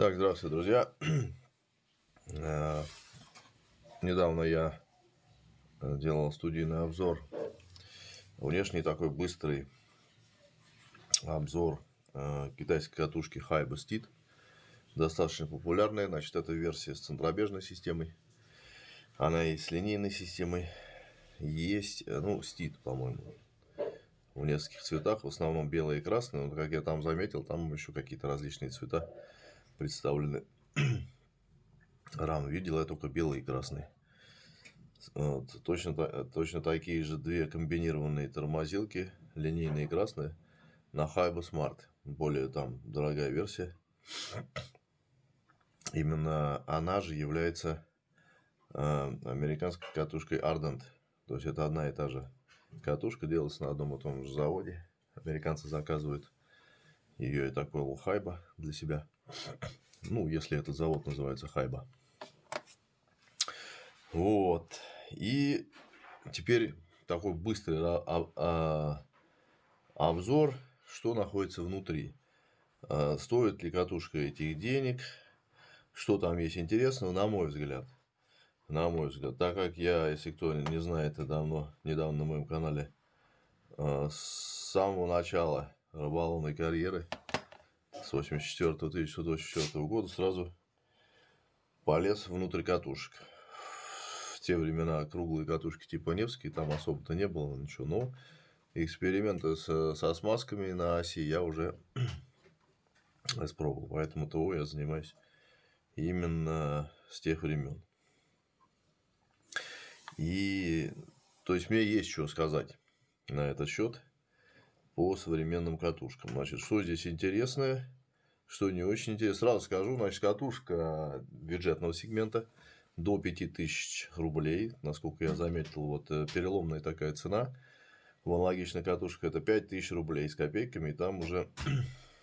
Так, здравствуйте, друзья. Э, недавно я э, делал студийный обзор. Внешний такой быстрый обзор э, китайской катушки Хайба Steed. Достаточно популярная. Значит, это версия с центробежной системой. Она и с линейной системой. Есть, ну, стит, по-моему, в нескольких цветах. В основном белый и красный. Но, как я там заметил, там еще какие-то различные цвета представлены. рамы видел я только белый и красный. Вот. Точно, точно такие же две комбинированные тормозилки, линейные и красные, на Хайба Smart. Более там дорогая версия. Именно она же является э, американской катушкой Ardent. То есть это одна и та же катушка, делается на одном и том же заводе. Американцы заказывают ее и такой лухайба для себя. Ну, если этот завод называется Хайба. Вот. И теперь такой быстрый а, а, а, обзор, что находится внутри. Стоит ли катушка этих денег? Что там есть интересного, на мой взгляд. На мой взгляд. Так как я, если кто не знает, я давно, недавно на моем канале с самого начала рыболовной карьеры – с 84 1984 года сразу полез внутрь катушек. В те времена круглые катушки типа Невские, там особо-то не было ничего но Эксперименты с, со смазками на оси я уже испробовал, поэтому ТО я занимаюсь именно с тех времен. И то есть мне есть что сказать на этот счет по современным катушкам. Значит, что здесь интересное? что не очень интересно. Сразу скажу, значит, катушка бюджетного сегмента до 5000 рублей, насколько я заметил, вот э, переломная такая цена. В аналогичной катушке это 5000 рублей с копейками, и там уже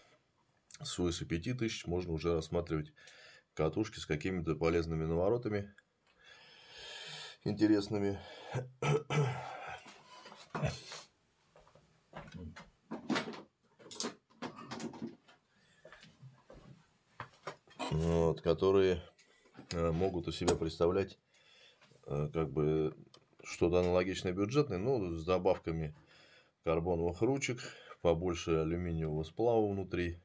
свыше 5000 можно уже рассматривать катушки с какими-то полезными наворотами интересными. вот, которые э, могут у себя представлять э, как бы что-то аналогичное бюджетное, но с добавками карбоновых ручек, побольше алюминиевого сплава внутри.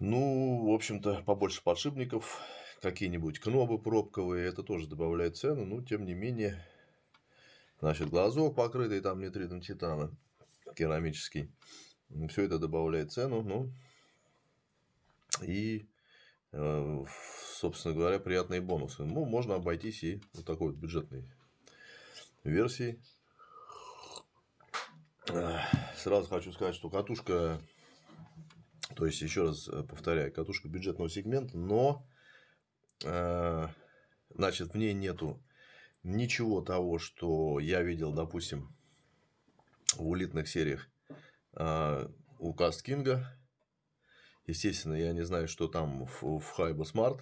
Ну, в общем-то, побольше подшипников, какие-нибудь кнобы пробковые, это тоже добавляет цену, но тем не менее, значит, глазок покрытый там нитритом титана керамический, все это добавляет цену, ну, и, э, собственно говоря, приятные бонусы. Ну, можно обойтись и вот такой вот бюджетной версией. Сразу хочу сказать, что катушка, то есть, еще раз э, повторяю, катушка бюджетного сегмента, но э, значит, в ней нету ничего того, что я видел, допустим, в улитных сериях у Каст Кинга. Естественно, я не знаю, что там в, в Hybo Smart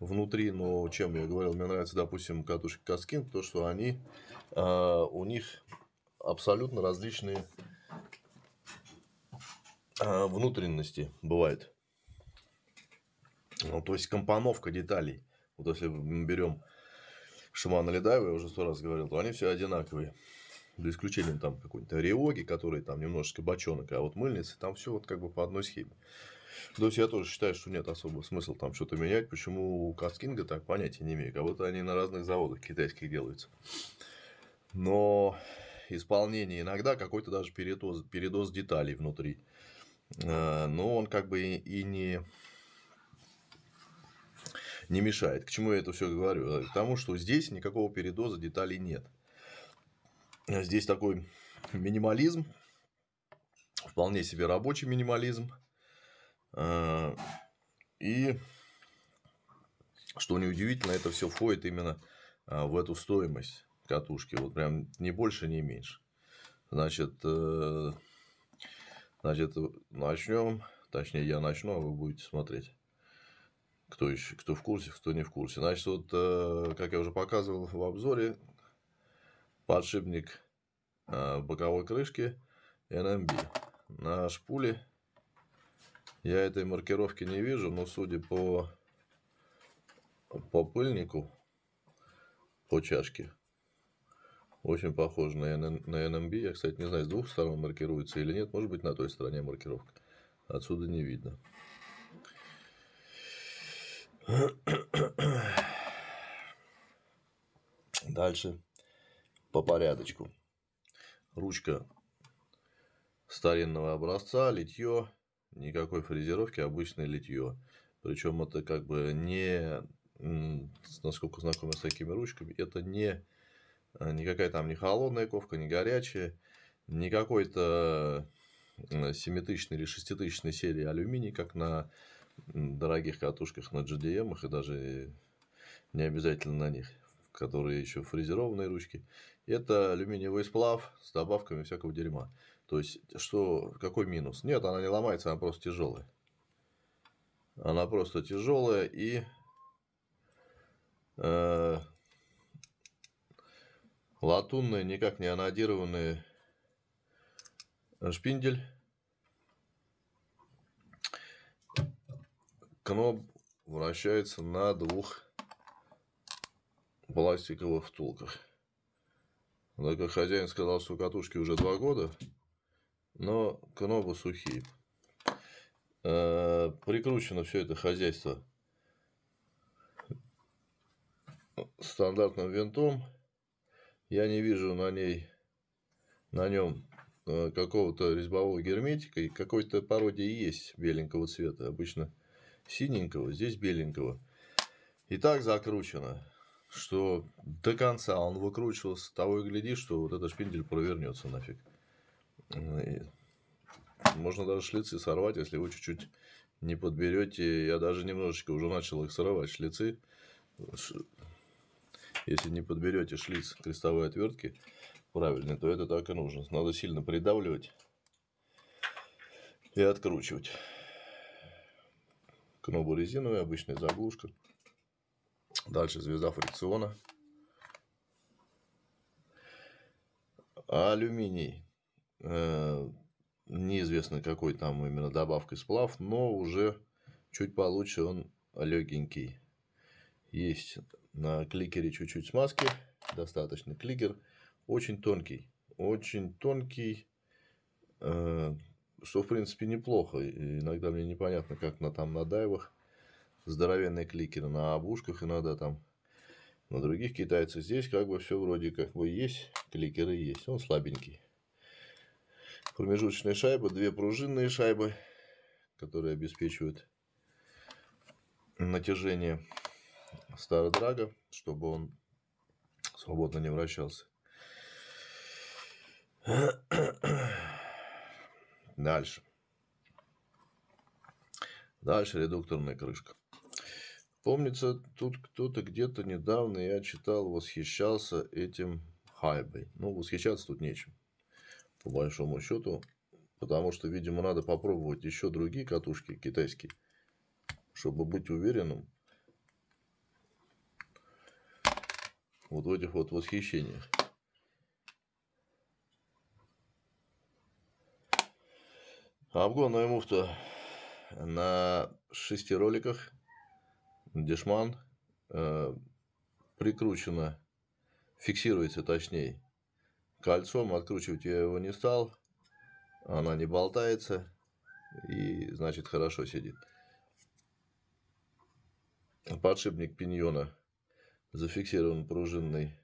внутри, но чем я говорил, мне нравится, допустим, катушки Каскин, то, что они, э, у них абсолютно различные э, внутренности бывают. Ну, то есть, компоновка деталей. Вот если мы берем Шимана Ледаева, я уже сто раз говорил, то они все одинаковые. За исключением там какой-нибудь Риоги, который там немножечко бочонок, а вот мыльницы, там все вот как бы по одной схеме. То есть, я тоже считаю, что нет особого смысла там что-то менять. Почему у Каскинга так понятия не имею. Как будто они на разных заводах китайских делаются. Но исполнение иногда какой-то даже передоз, передоз деталей внутри. Э, но он как бы и не не мешает. К чему я это все говорю? Э, к тому, что здесь никакого передоза деталей нет. Здесь такой минимализм, вполне себе рабочий минимализм. Э, и что неудивительно, это все входит именно а, в эту стоимость катушки. Вот прям не больше, не меньше. Значит, э, значит начнем. Точнее, я начну, а вы будете смотреть. Кто еще, кто в курсе, кто не в курсе. Значит, вот, э, как я уже показывал в обзоре, подшипник боковой крышки NMB на шпуле я этой маркировки не вижу, но судя по, по пыльнику, по чашке, очень похож на, на NMB. Я, кстати, не знаю, с двух сторон маркируется или нет. Может быть, на той стороне маркировка. Отсюда не видно. Дальше по порядочку. Ручка старинного образца, литье никакой фрезеровки, обычное литье. Причем это как бы не, насколько знакомы с такими ручками, это не э, никакая там не холодная ковка, не горячая, не какой-то э, семитычной или шеститычной серии алюминий, как на дорогих катушках на GDM и даже не обязательно на них, которые еще фрезерованные ручки. Это алюминиевый сплав с добавками всякого дерьма. То есть, что, какой минус? Нет, она не ломается, она просто тяжелая. Она просто тяжелая и... Э, латунный, никак не анодированный э, шпиндель. Кноп вращается на двух пластиковых втулках. Так как хозяин сказал, что катушки уже два года, но кнопы сухие. Э, прикручено все это хозяйство стандартным винтом. Я не вижу на ней, на нем э, какого-то резьбового герметика. И какой-то пародии есть беленького цвета. Обычно синенького, здесь беленького. И так закручено, что до конца он выкручивался. Того и гляди, что вот этот шпиндель провернется нафиг. Можно даже шлицы сорвать, если вы чуть-чуть не подберете. Я даже немножечко уже начал их сорвать Шлицы, если не подберете шлиц крестовой отвертки правильный, то это так и нужно. Надо сильно придавливать и откручивать. Кнобу резиновая, обычная заглушка. Дальше звезда фрикциона. Алюминий. Э, неизвестно, какой там именно добавка и сплав, но уже чуть получше он легенький. Есть на кликере чуть-чуть смазки, достаточно. Кликер очень тонкий, очень тонкий, э, что в принципе неплохо. иногда мне непонятно, как на там на дайвах здоровенные кликеры на обушках иногда там на других китайцах. Здесь как бы все вроде как бы есть, кликеры есть, он слабенький промежуточные шайба, две пружинные шайбы, которые обеспечивают натяжение стародрага, чтобы он свободно не вращался. Дальше. Дальше редукторная крышка. Помнится, тут кто-то где-то недавно я читал, восхищался этим хайбой. Ну, восхищаться тут нечем по большому счету. Потому что, видимо, надо попробовать еще другие катушки китайские, чтобы быть уверенным вот в этих вот восхищениях. Обгонная муфта на шести роликах дешман э, прикручена, фиксируется точнее кольцом, откручивать я его не стал, она не болтается и, значит, хорошо сидит. Подшипник пиньона зафиксирован пружинной,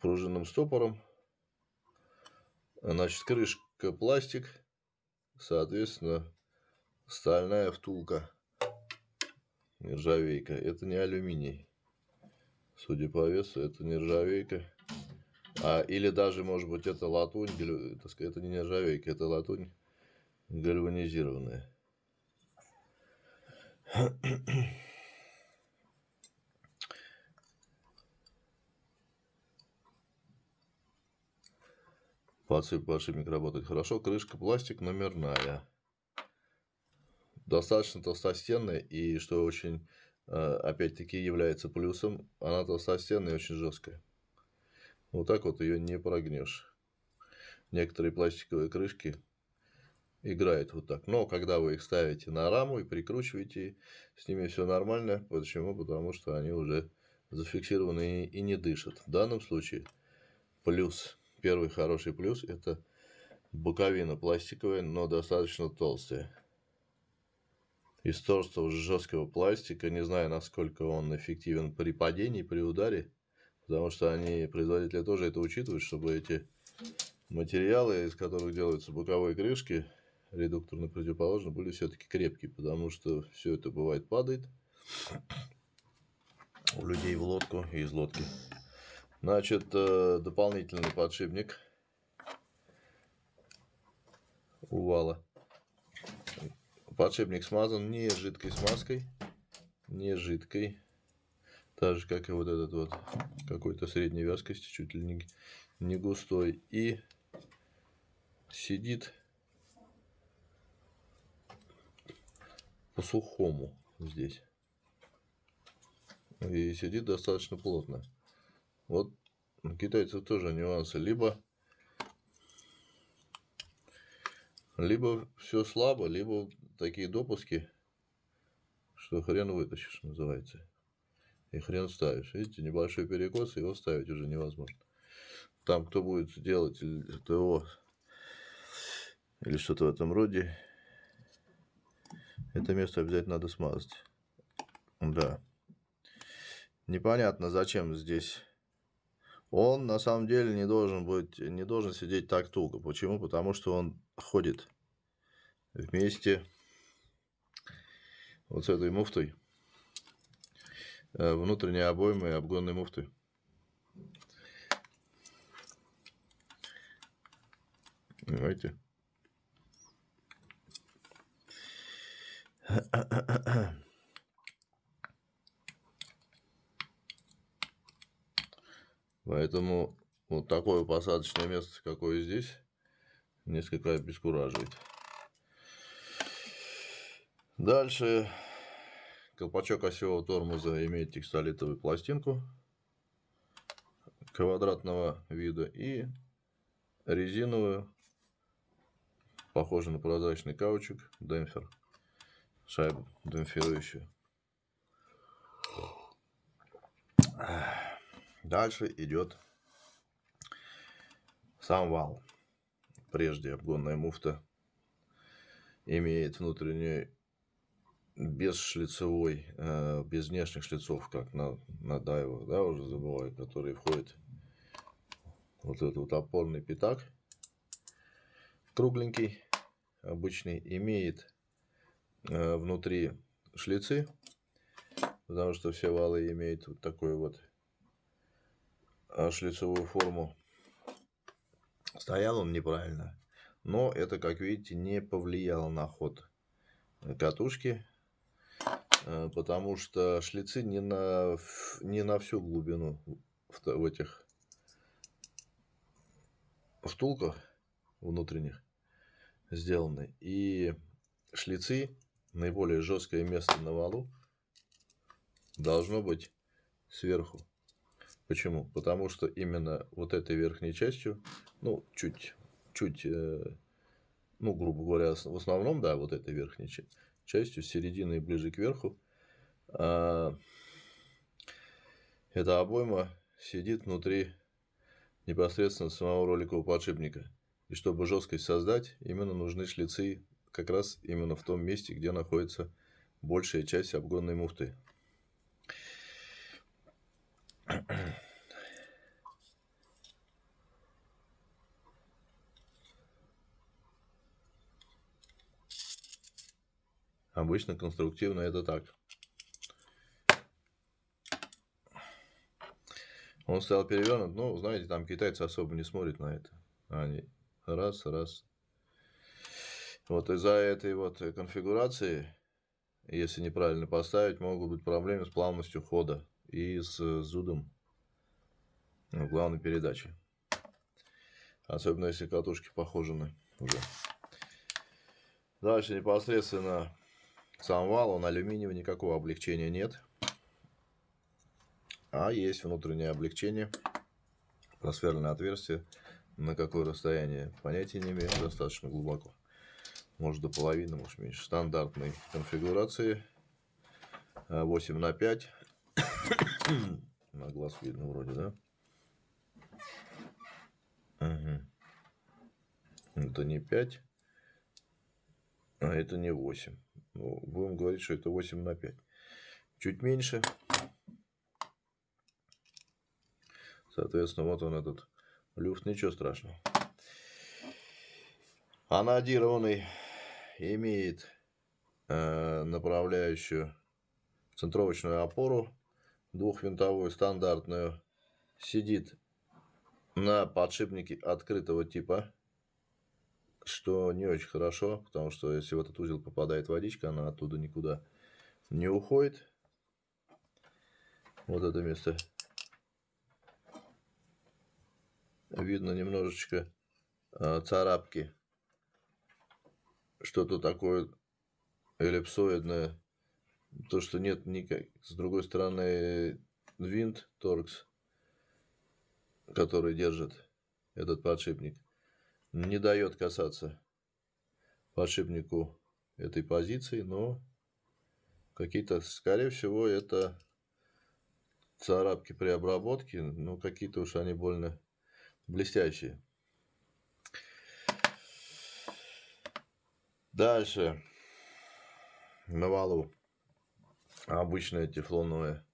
пружинным стопором. Значит, крышка пластик, соответственно, стальная втулка, нержавейка. Это не алюминий. Судя по весу, это нержавейка. А, или даже, может быть, это латунь, так сказать, это не нержавейка, это латунь гальванизированная. Подсыпь подшипник работает хорошо. Крышка пластик номерная. Достаточно толстостенная и, что очень, а, опять-таки, является плюсом, она толстостенная и очень жесткая. Вот так вот ее не прогнешь. Некоторые пластиковые крышки играют вот так. Но когда вы их ставите на раму и прикручиваете, с ними все нормально. Почему? Потому что они уже зафиксированы и не дышат. В данном случае плюс, первый хороший плюс – это боковина пластиковая, но достаточно толстая. Из толстого жесткого пластика, не знаю, насколько он эффективен при падении, при ударе, Потому что они, производители, тоже это учитывают, чтобы эти материалы, из которых делаются боковые крышки, редукторно противоположно, были все-таки крепкие, потому что все это бывает падает у людей в лодку и из лодки. Значит, э, дополнительный подшипник у вала. Подшипник смазан не жидкой смазкой, не жидкой, так же, как и вот этот вот какой-то средней вязкости, чуть ли не, не густой. И сидит по-сухому здесь. И сидит достаточно плотно. Вот у китайцев тоже нюансы. Либо, либо все слабо, либо такие допуски, что хрен вытащишь, называется и хрен ставишь. Видите, небольшой перекос, его ставить уже невозможно. Там кто будет делать ТО или что-то в этом роде, это место обязательно надо смазать. Да. Непонятно, зачем здесь. Он на самом деле не должен быть, не должен сидеть так туго. Почему? Потому что он ходит вместе вот с этой муфтой. Э, внутренние обоймы и обгонные муфты. Понимаете? Поэтому вот такое посадочное место, какое здесь, несколько обескураживает. Дальше Колпачок осевого тормоза имеет текстолитовую пластинку квадратного вида и резиновую, похожую на прозрачный каучук, демпфер, шайбу демпфирующую. Дальше идет сам вал. Прежде обгонная муфта имеет внутреннюю без шлицевой, э, без внешних шлицов, как на, на дайвах, да, уже забываю, который входит вот этот вот опорный пятак, кругленький, обычный, имеет э, внутри шлицы, потому что все валы имеют вот такую вот э, шлицевую форму. Стоял он неправильно, но это, как видите, не повлияло на ход катушки, Э, потому что шлицы не на, не на всю глубину в, в этих втулках внутренних сделаны. И шлицы, наиболее жесткое место на валу, должно быть сверху. Почему? Потому что именно вот этой верхней частью, ну, чуть, чуть, э, ну, грубо говоря, в основном, да, вот этой верхней частью, частью с середины и ближе к верху. А, эта обойма сидит внутри непосредственно самого роликового подшипника. И чтобы жесткость создать, именно нужны шлицы как раз именно в том месте, где находится большая часть обгонной муфты. Обычно конструктивно это так. Он стал перевернут, но, ну, знаете, там китайцы особо не смотрят на это. Они раз, раз. Вот из-за этой вот конфигурации, если неправильно поставить, могут быть проблемы с плавностью хода и с э, зудом главной передачи. Особенно если катушки похожены. уже. Дальше непосредственно сам вал, он алюминиевый, никакого облегчения нет. А есть внутреннее облегчение, просверленное отверстие, на какое расстояние, понятия не имею, достаточно глубоко. Может до половины, может меньше. Стандартной конфигурации 8 а, на 5. на глаз видно вроде, да? Угу. Это не 5, а это не 8. Ну, будем говорить, что это 8 на 5. Чуть меньше. Соответственно, вот он этот люфт. Ничего страшного. Анодированный имеет э, направляющую центровочную опору двухвинтовую стандартную. Сидит на подшипнике открытого типа что не очень хорошо, потому что если в этот узел попадает водичка, она оттуда никуда не уходит. Вот это место видно немножечко а, царапки, что-то такое эллипсоидное, то, что нет никак. С другой стороны, винт торкс, который держит этот подшипник не дает касаться подшипнику этой позиции, но какие-то, скорее всего, это царапки при обработке, но какие-то уж они больно блестящие. Дальше на валу обычная тефлоновое,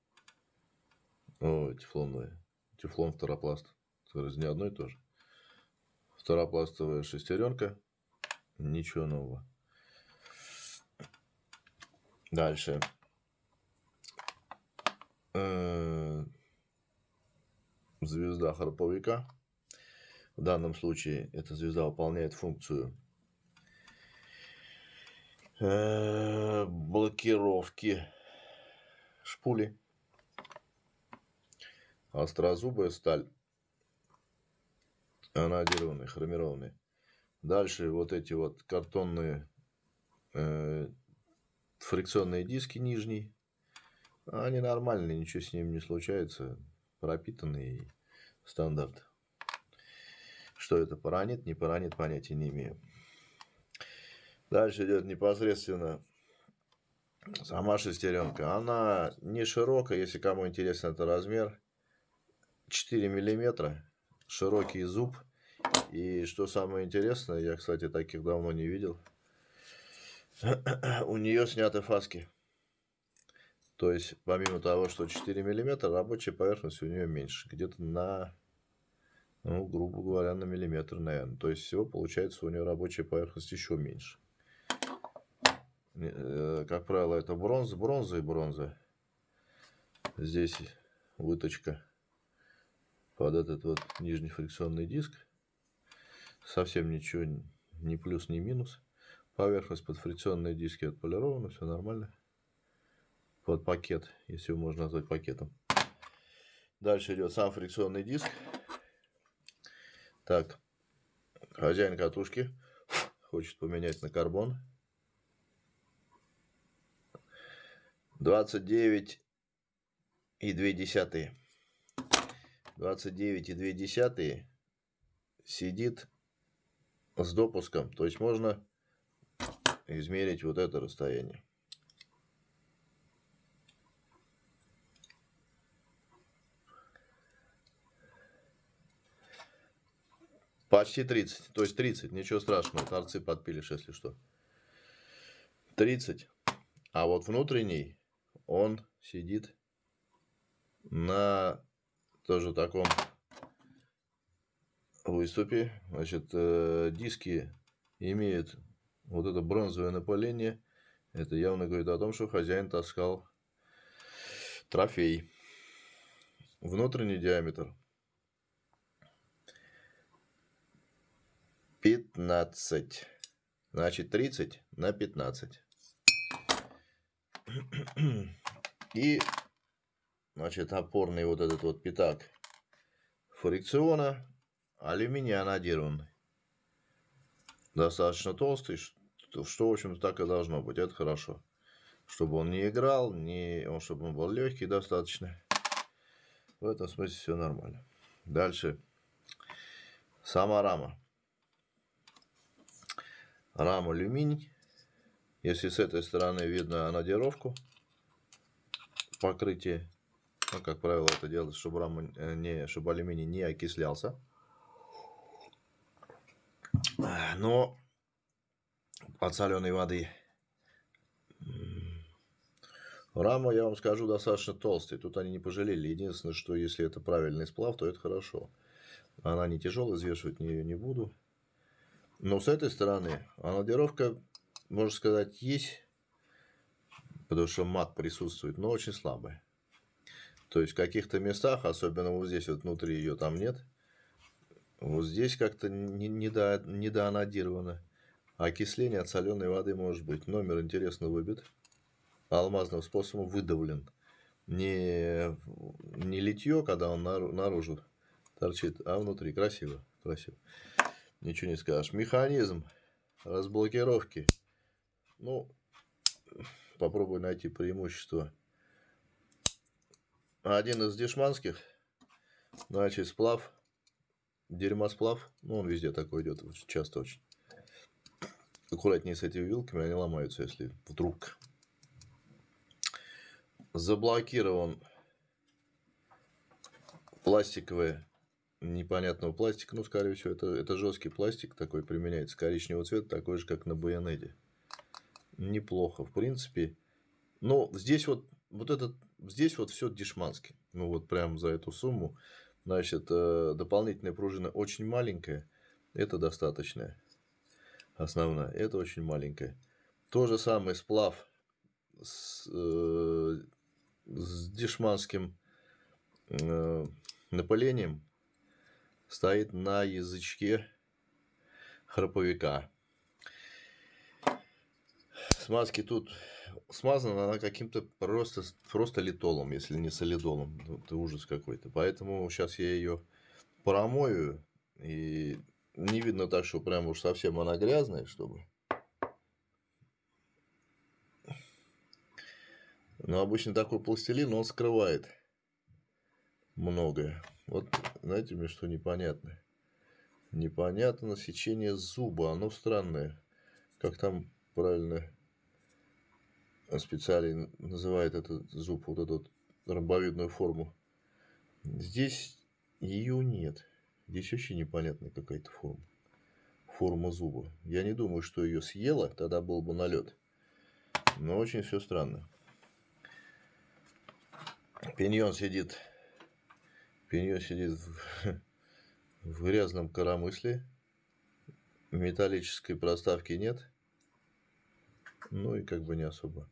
о, тефлоновое, тефлон второпласт, это не одно и то же. Второпластовая шестеренка. Ничего нового. Дальше. Э, звезда харповика. В данном случае эта звезда выполняет функцию э, блокировки шпули. Острозубая сталь анодированные, хромированные. Дальше вот эти вот картонные э, фрикционные диски нижние, Они нормальные, ничего с ним не случается. пропитанный стандарт. Что это, поранит, не поранит, понятия не имею. Дальше идет непосредственно сама шестеренка. Она не широкая, если кому интересен этот размер. 4 миллиметра широкий зуб. И что самое интересное, я, кстати, таких давно не видел, у нее сняты фаски. То есть, помимо того, что 4 мм, рабочая поверхность у нее меньше. Где-то на, ну, грубо говоря, на миллиметр, наверное. То есть, всего получается у нее рабочая поверхность еще меньше. Э, как правило, это бронза, бронза и бронза. Здесь выточка под этот вот нижний фрикционный диск. Совсем ничего, ни плюс, ни минус. Поверхность под фрикционные диски отполирована, все нормально. Под пакет, если его можно назвать пакетом. Дальше идет сам фрикционный диск. Так, хозяин катушки хочет поменять на карбон. 29 и 2 десятые. 29,2 сидит с допуском. То есть можно измерить вот это расстояние. Почти 30, то есть 30, ничего страшного, торцы подпилишь, если что. 30, а вот внутренний, он сидит на тоже таком выступе. Значит, э, диски имеют вот это бронзовое напыление. Это явно говорит о том, что хозяин таскал трофей. Внутренний диаметр 15. Значит, 30 на 15. И значит, опорный вот этот вот пятак фрикциона алюминия анодированный Достаточно толстый, что, что в общем-то, так и должно быть. Это хорошо. Чтобы он не играл, не, он, чтобы он был легкий достаточно. В этом смысле все нормально. Дальше. Сама рама. Рама алюминий. Если с этой стороны видно анодировку, покрытие ну, как правило, это делается, чтобы, рама э, не, чтобы алюминий не окислялся. Но от соленой воды. Рама, я вам скажу, достаточно толстая. Тут они не пожалели. Единственное, что если это правильный сплав, то это хорошо. Она не тяжелая, взвешивать не ее не буду. Но с этой стороны анодировка, можно сказать, есть, потому что мат присутствует, но очень слабая. То есть в каких-то местах, особенно вот здесь вот внутри ее там нет, вот здесь как-то недо, недоанодировано. Окисление от соленой воды может быть. Номер интересно выбит. Алмазным способом выдавлен. Не, не литье, когда он наружу торчит, а внутри. Красиво, красиво. Ничего не скажешь. Механизм разблокировки. Ну, попробую найти преимущество один из дешманских, значит, сплав, дерьмосплав, ну, он везде такой идет, часто очень. Аккуратнее с этими вилками, они ломаются, если вдруг. Заблокирован пластиковый непонятного пластика, ну, скорее всего, это, это жесткий пластик такой применяется, коричневого цвета, такой же, как на Байонеде. Неплохо, в принципе. Но ну, здесь вот вот этот, здесь вот все дешмански. Ну вот прям за эту сумму. Значит, э, дополнительная пружина очень маленькая. Это достаточная. Основная. Это очень маленькая. То же самое сплав с, э, с дешманским э, напылением стоит на язычке храповика. Смазки тут смазана она каким-то просто, просто литолом, если не солидолом. Ну, это ужас какой-то. Поэтому сейчас я ее промою, и не видно так, что прям уж совсем она грязная, чтобы. Но обычно такой пластилин, он скрывает многое. Вот, знаете, мне что непонятно? Непонятно сечение зуба, оно странное. Как там правильно Э, специалий называет этот зуб, вот эту ромбовидную форму. Здесь ее нет. Здесь вообще непонятная какая-то форма. Форма зуба. Я не думаю, что ее съела, тогда был бы налет. Но очень все странно. Пиньон сидит. Пиньон сидит в, в грязном коромысле. Металлической проставки нет. Ну и как бы не особо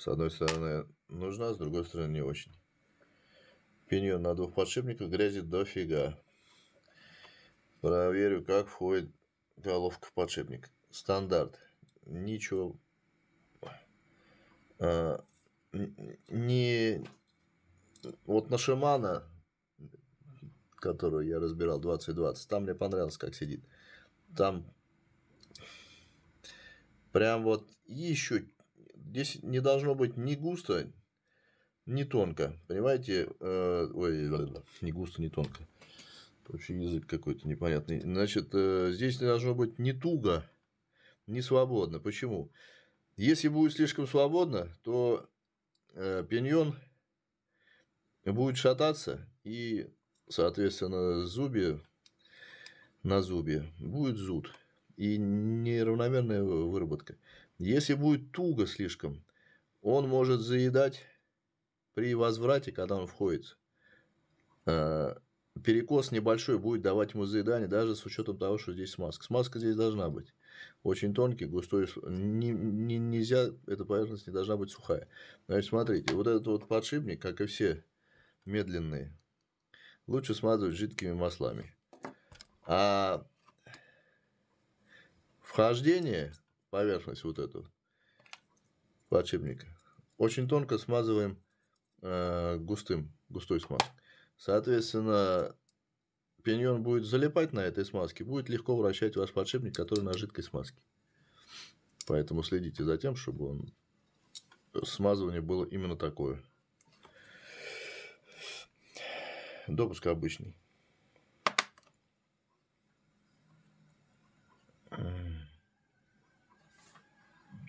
с одной стороны нужна, с другой стороны не очень. Пиньон на двух подшипниках, грязи дофига. Проверю, как входит головка в подшипник. Стандарт. Ничего. А, не... Вот на Шимана, которую я разбирал 2020, там мне понравилось, как сидит. Там прям вот еще Здесь не должно быть ни густо, ни тонко. Понимаете? Э, ой, не густо, не тонко. Вообще язык какой-то непонятный. Значит, э, здесь не должно быть ни туго, ни свободно. Почему? Если будет слишком свободно, то э, пиньон будет шататься и, соответственно, зубе на зубе будет зуд и неравномерная выработка. Если будет туго слишком, он может заедать при возврате, когда он входит. А, перекос небольшой будет давать ему заедание, даже с учетом того, что здесь смазка. Смазка здесь должна быть. Очень тонкий, густой. Не, не, нельзя, эта поверхность не должна быть сухая. Значит, смотрите, вот этот вот подшипник, как и все медленные, лучше смазывать жидкими маслами. А вхождение поверхность вот эту подшипника. Очень тонко смазываем э, густым, густой смазкой. Соответственно, пиньон будет залипать на этой смазке, будет легко вращать ваш подшипник, который на жидкой смазке. Поэтому следите за тем, чтобы он смазывание было именно такое. Допуск обычный.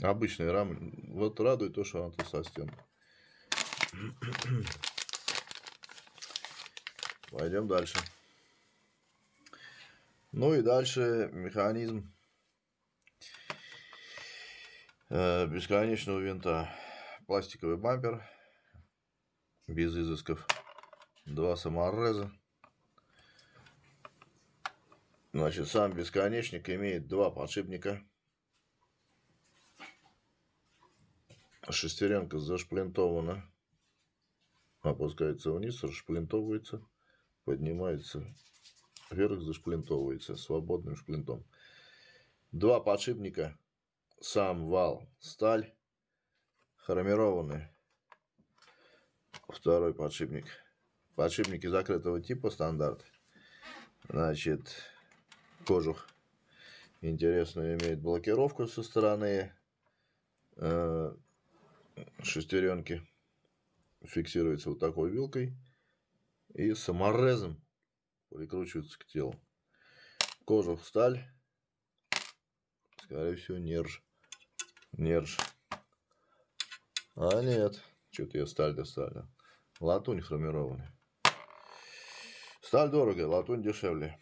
Обычный рамль. Вот радует то, что она тут со стен. Пойдем дальше. Ну и дальше механизм э, бесконечного винта. Пластиковый бампер без изысков. Два самореза. Значит, сам бесконечник имеет два подшипника. А шестеренка зашплинтована. Опускается вниз, расшплинтовывается, поднимается вверх, зашплинтовывается свободным шплинтом. Два подшипника, сам вал, сталь, хромированные. Второй подшипник. Подшипники закрытого типа, стандарт. Значит, кожух интересную имеет блокировку со стороны э, шестеренки фиксируется вот такой вилкой и саморезом прикручивается к телу. Кожа в сталь, скорее всего, нерж. Нерж. А нет, что-то я сталь достали. Латунь хромированная. Сталь дорогая, латунь дешевле.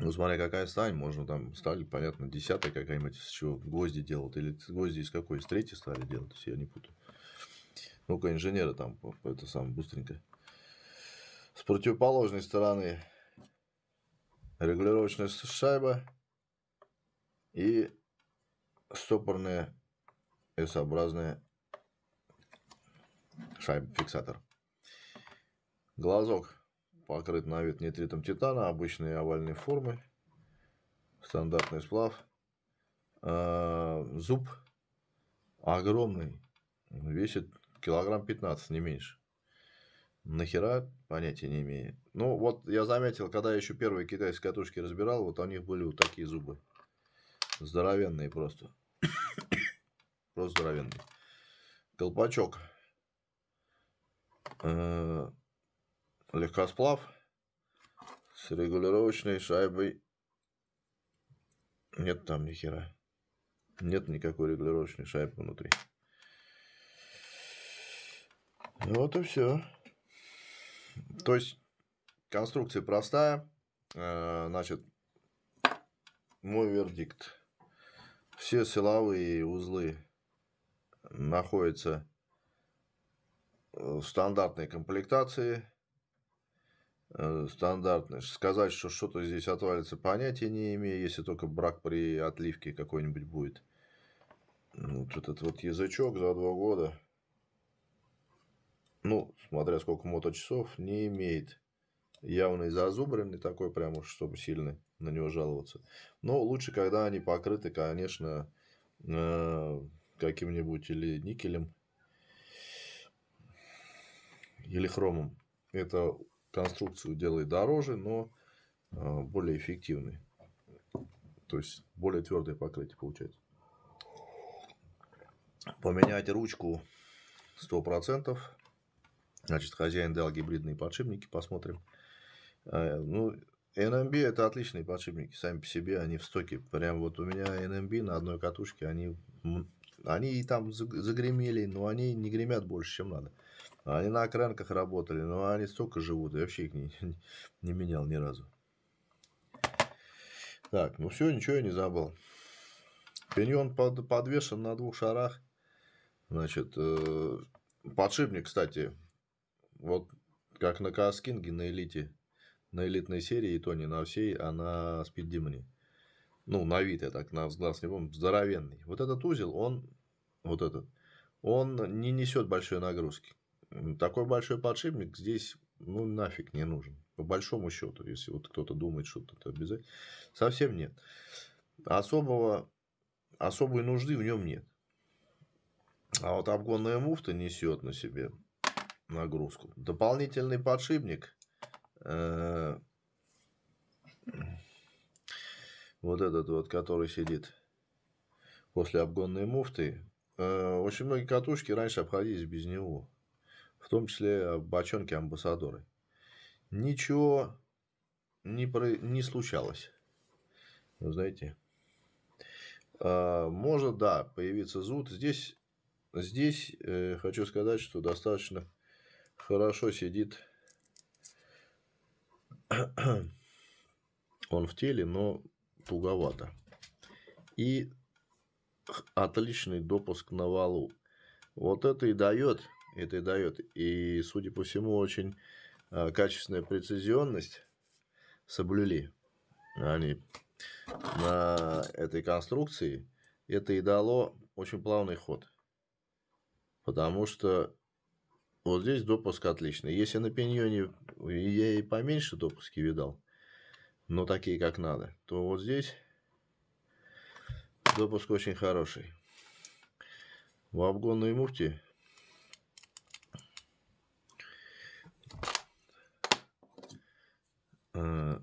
Ну, смотря какая сталь, можно там сталь, понятно, десятая какая-нибудь, с чего гвозди делают, или гвозди из какой, из третьей стали делают, если я не путаю. Ну-ка, инженеры там, это сам быстренько. С противоположной стороны регулировочная шайба и стопорная S-образная шайба-фиксатор. Глазок покрыт на вид нитритом титана, обычной овальной формы, стандартный сплав. А, зуб огромный, весит килограмм 15, не меньше. Нахера, понятия не имею. Ну, вот я заметил, когда я еще первые китайские катушки разбирал, вот у них были вот такие зубы. Здоровенные просто. просто здоровенные. Колпачок. А, легкосплав с регулировочной шайбой. Нет там ни хера. Нет никакой регулировочной шайбы внутри. Ну вот и все. То есть конструкция простая. Э, значит, мой вердикт. Все силовые узлы находятся в стандартной комплектации Э, стандартный. Сказать, что что-то здесь отвалится, понятия не имею, если только брак при отливке какой-нибудь будет. Ну, вот этот вот язычок за два года, ну, смотря сколько моточасов, не имеет явной зазубренный такой, прямо, чтобы сильно на него жаловаться. Но лучше, когда они покрыты, конечно, э, каким-нибудь или никелем, или хромом. Это конструкцию делает дороже, но а, более эффективной. То есть более твердое покрытие получается. Поменять ручку 100%. Значит, хозяин дал гибридные подшипники, посмотрим. Э, ну, NMB это отличные подшипники, сами по себе они в стоке. Прям вот у меня NMB на одной катушке, они, они и там загремели, но они не гремят больше, чем надо. Они на кранках работали, но они столько живут, я вообще их не, не менял ни разу. Так, ну все, ничего я не забыл. Пиньон под, подвешен на двух шарах. Значит, э, подшипник, кстати, вот как на Каскинге, на элите, на элитной серии, и то не на всей, а на спиддимоне. Ну, на вид, я так на взгляд не помню, здоровенный. Вот этот узел, он, вот этот, он не несет большой нагрузки такой большой подшипник здесь ну нафиг не нужен. По большому счету, если вот кто-то думает, что это обязательно, совсем нет. Особого, особой нужды в нем нет. А вот обгонная муфта несет на себе нагрузку. Дополнительный подшипник. Э, вот этот вот, который сидит после обгонной муфты. Э, очень многие катушки раньше обходились без него в том числе а, бочонки-амбассадоры. Ничего не, про... не случалось. Вы знаете, а, может, да, появиться зуд. Здесь, здесь э, хочу сказать, что достаточно хорошо сидит он в теле, но туговато. И отличный допуск на валу. Вот это и дает это и дает. И, судя по всему, очень а, качественная прецизионность соблюли они на этой конструкции. Это и дало очень плавный ход. Потому что вот здесь допуск отличный. Если на пиньоне я и поменьше допуски видал, но такие как надо, то вот здесь допуск очень хороший. В обгонной муфте Э,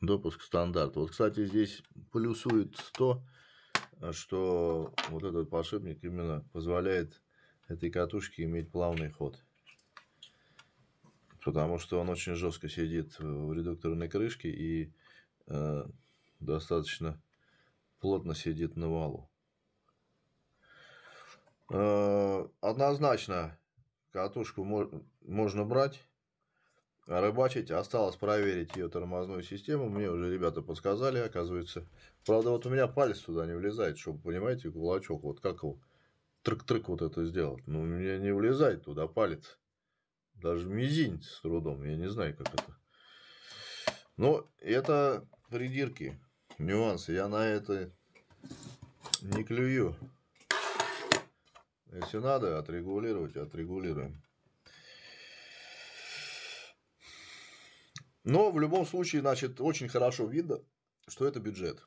допуск стандарт. Вот, кстати, здесь плюсует то, что вот этот подшипник именно позволяет этой катушке иметь плавный ход. Потому что он очень жестко сидит в редукторной крышке и э, достаточно плотно сидит на валу. Э, однозначно Катушку можно брать, рыбачить. А осталось проверить ее тормозную систему. Мне уже ребята подсказали, оказывается. Правда, вот у меня палец туда не влезает, чтобы, понимаете, кулачок, вот как его трык-трык вот это сделать. Но у меня не влезает туда палец. Даже мизинец с трудом. Я не знаю, как это. Но это придирки, нюансы. Я на это не клюю. Если надо отрегулировать, отрегулируем. Но в любом случае, значит, очень хорошо видно, что это бюджет.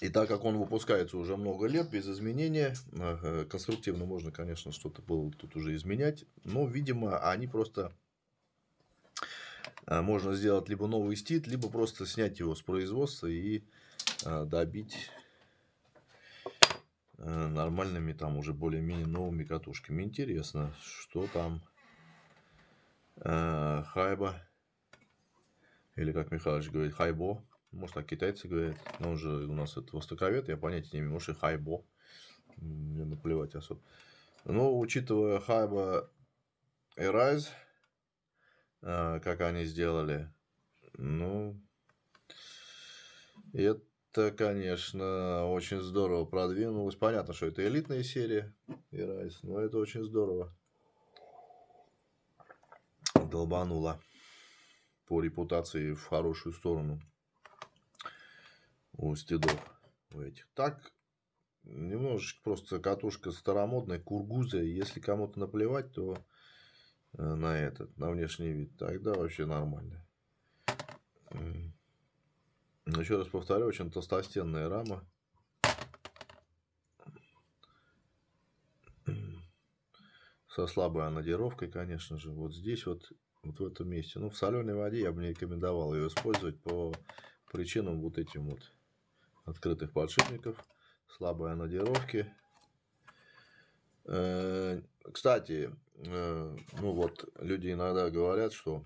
И так как он выпускается уже много лет без изменения, э, конструктивно можно, конечно, что-то было тут уже изменять, но, видимо, они просто э, можно сделать либо новый стит, либо просто снять его с производства и э, добить Э, нормальными, там уже более-менее новыми катушками. Интересно, что там э, Хайба, или как Михайлович говорит, Хайбо. Может, так китайцы говорят, но он же у нас это востоковед, я понятия не имею, может, и Хайбо. Мне наплевать особо. Но ну, учитывая Хайба и Райз, э, как они сделали, ну, это конечно, очень здорово продвинулось. Понятно, что это элитная серия и райс, но это очень здорово. Долбанула по репутации в хорошую сторону у стидов у этих. Так, немножечко просто катушка старомодная, кургузая. Если кому-то наплевать, то э, на этот, на внешний вид, тогда вообще нормально. Ну, еще раз повторю, очень толстостенная рама. Со слабой анодировкой, конечно же. Вот здесь вот, вот в этом месте. Ну, в соленой воде я бы не рекомендовал ее использовать по причинам вот этим вот открытых подшипников, слабой анодировки. Э, кстати, э, ну вот, люди иногда говорят, что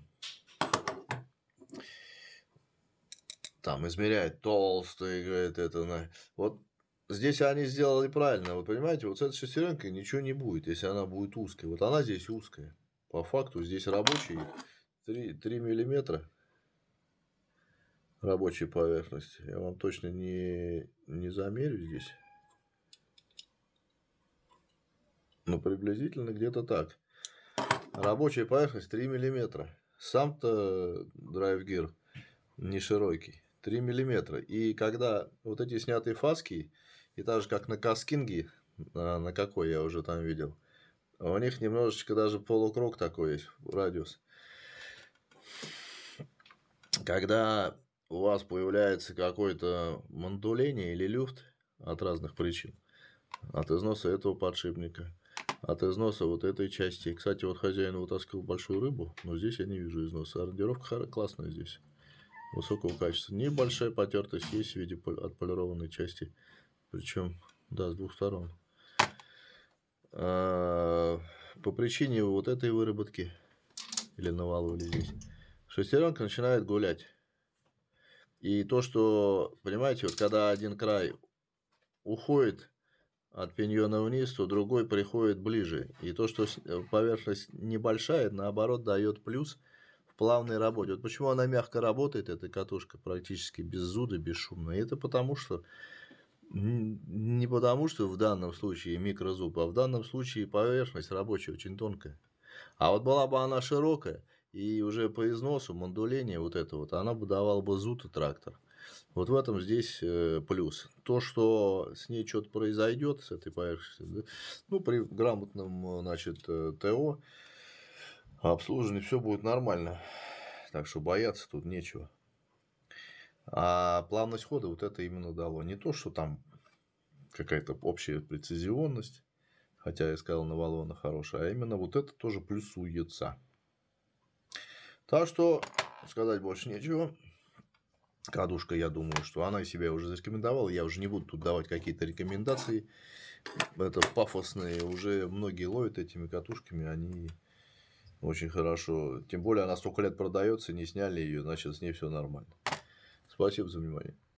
там измеряет толстый, говорит, это, на... вот здесь они сделали правильно, вы понимаете, вот с этой шестеренкой ничего не будет, если она будет узкая, вот она здесь узкая, по факту здесь рабочий 3, 3 миллиметра рабочей поверхности, я вам точно не, не замерю здесь, но приблизительно где-то так, рабочая поверхность 3 миллиметра, сам-то драйвгир не широкий. 3 миллиметра. И когда вот эти снятые фаски, и так же как на Каскинге, на какой я уже там видел, у них немножечко даже полукруг такой есть, радиус. Когда у вас появляется какое-то мандуление или люфт от разных причин, от износа этого подшипника, от износа вот этой части. Кстати, вот хозяин вытаскивал большую рыбу, но здесь я не вижу износа. Ордировка классная здесь высокого качества. Небольшая потертость есть в виде отполированной части, причем, да, с двух сторон. А, по причине вот этой выработки, или навалывали здесь, шестеренка начинает гулять. И то, что, понимаете, вот когда один край уходит от пиньона вниз, то другой приходит ближе. И то, что э, поверхность небольшая, наоборот, дает плюс – плавной работе. Вот почему она мягко работает, эта катушка практически без зуда, бесшумно. И это потому что не потому, что в данном случае микрозуб, а в данном случае поверхность рабочая очень тонкая. А вот была бы она широкая, и уже по износу, мандуление вот это вот, она бы давала бы зуд и трактор. Вот в этом здесь э, плюс. То, что с ней что-то произойдет, с этой поверхностью, да, ну, при грамотном, э, значит, э, ТО, обслужены, все будет нормально. Так что бояться тут нечего. А плавность хода вот это именно дало. Не то, что там какая-то общая прецизионность, хотя я сказал, Навалона хорошая, а именно вот это тоже плюсуется. Так что сказать больше нечего. Кадушка, я думаю, что она себя уже зарекомендовала. Я уже не буду тут давать какие-то рекомендации. Это пафосные. Уже многие ловят этими катушками. Они очень хорошо. Тем более она столько лет продается, не сняли ее, значит с ней все нормально. Спасибо за внимание.